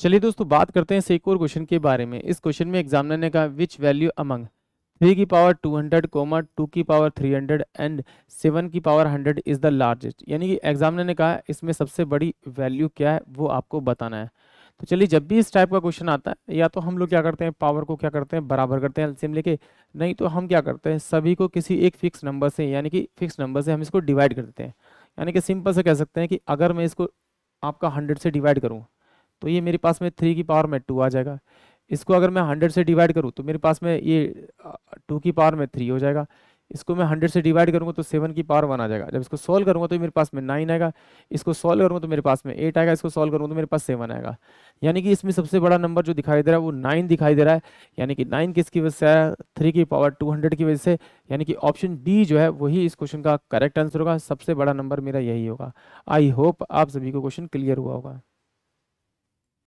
चलिए दोस्तों बात करते हैं एक और क्वेश्चन के बारे में इस क्वेश्चन में एग्जामिनर ने कहा विच वैल्यू अमंग थ्री की power two hundred comma two की power three hundred and seven की power hundred is the largest यानी कि एग्जामिनर ने कहा इसमें सबसे बड़ी वैल्यू क्या है वो आपको बताना है तो चलिए जब भी इस टाइप का क्वेश्चन आता है या तो हम लोग क्या करते हैं पावर को क्या करते हैं बराबर करते हैं एल्सियम लेके नहीं तो हम क्या करते हैं सभी को किसी एक फिक्स नंबर से यानी कि फिक्स नंबर से हम इसको डिवाइड कर देते हैं यानी कि सिंपल से कह सकते हैं कि अगर मैं इसको आपका हंड्रेड से डिवाइड करूँ तो ये मेरे पास में थ्री की पावर में टू आ जाएगा इसको अगर मैं हंड्रेड से डिवाइड करूँ तो मेरे पास में ये टू की पावर में थ्री हो जाएगा इसको मैं हंड्रेड से डिवाइड करूँगा तो सेवन की पावर वन आ जाएगा जब इसको तो सॉल्व करूँगा तो मेरे पास में नाइन आएगा इसको सॉल्व करूँगा तो मेरे पास में एट आएगा इसको सॉल्व करूँगा तो मेरे पास सेवन आएगा यानी कि इसमें सबसे बड़ा नंबर जो दिखाई दे रहा है वो नाइन दिखाई दे रहा है यानी कि नाइन किसकी वजह से आया थ्री की पावर टू हंड्रेड की वजह से यानी कि ऑप्शन बी जो है वही इस क्वेश्चन का करेक्ट आंसर होगा सबसे बड़ा नंबर मेरा यही होगा आई होप आप सभी को क्वेश्चन क्लियर हुआ होगा